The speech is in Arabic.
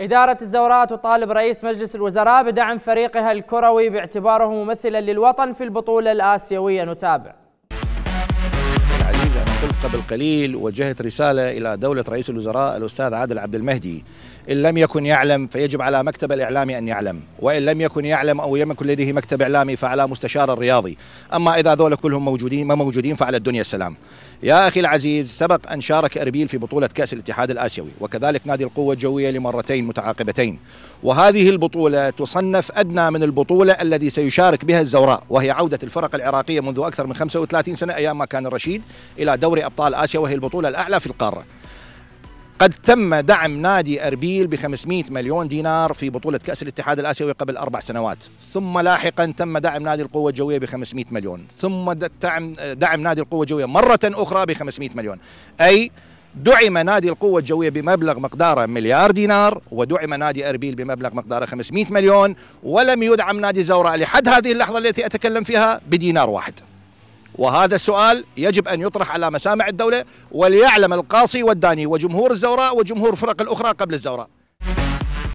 إدارة الزورات تطالب رئيس مجلس الوزراء بدعم فريقها الكروي باعتباره ممثلا للوطن في البطولة الآسيوية نتابع العزيزة قلت قبل قليل وجهت رسالة إلى دولة رئيس الوزراء الأستاذ عادل عبد المهدي إن لم يكن يعلم فيجب على مكتب الإعلام أن يعلم وإن لم يكن يعلم أو لم يكن لديه مكتب إعلامي فعلى مستشار الرياضي أما إذا ذولا كلهم موجودين ما موجودين فعلى الدنيا السلام يا أخي العزيز سبق أن شارك أربيل في بطولة كأس الاتحاد الآسيوي وكذلك نادي القوة الجوية لمرتين متعاقبتين وهذه البطولة تصنف أدنى من البطولة الذي سيشارك بها الزوراء وهي عودة الفرق العراقية منذ أكثر من 35 سنة أيام ما كان الرشيد إلى دوري أبطال آسيا وهي البطولة الأعلى في القارة قد تم دعم نادي أربيل ب 500 مليون دينار في بطولة كأس الاتحاد الآسيوي قبل أربع سنوات ثم لاحقا تم دعم نادي القوة الجوية ب 500 مليون ثم دعم, دعم نادي القوة الجوية مرة أخرى ب 500 مليون أي دعم نادي القوة الجوية بمبلغ مقداره مليار دينار ودعم نادي أربيل بمبلغ مقداره 500 مليون ولم يدعم نادي زوراء لحد هذه اللحظة التي أتكلم فيها بدينار واحد وهذا السؤال يجب أن يطرح على مسامع الدولة وليعلم القاصي والداني وجمهور الزوراء وجمهور الفرق الأخرى قبل الزوراء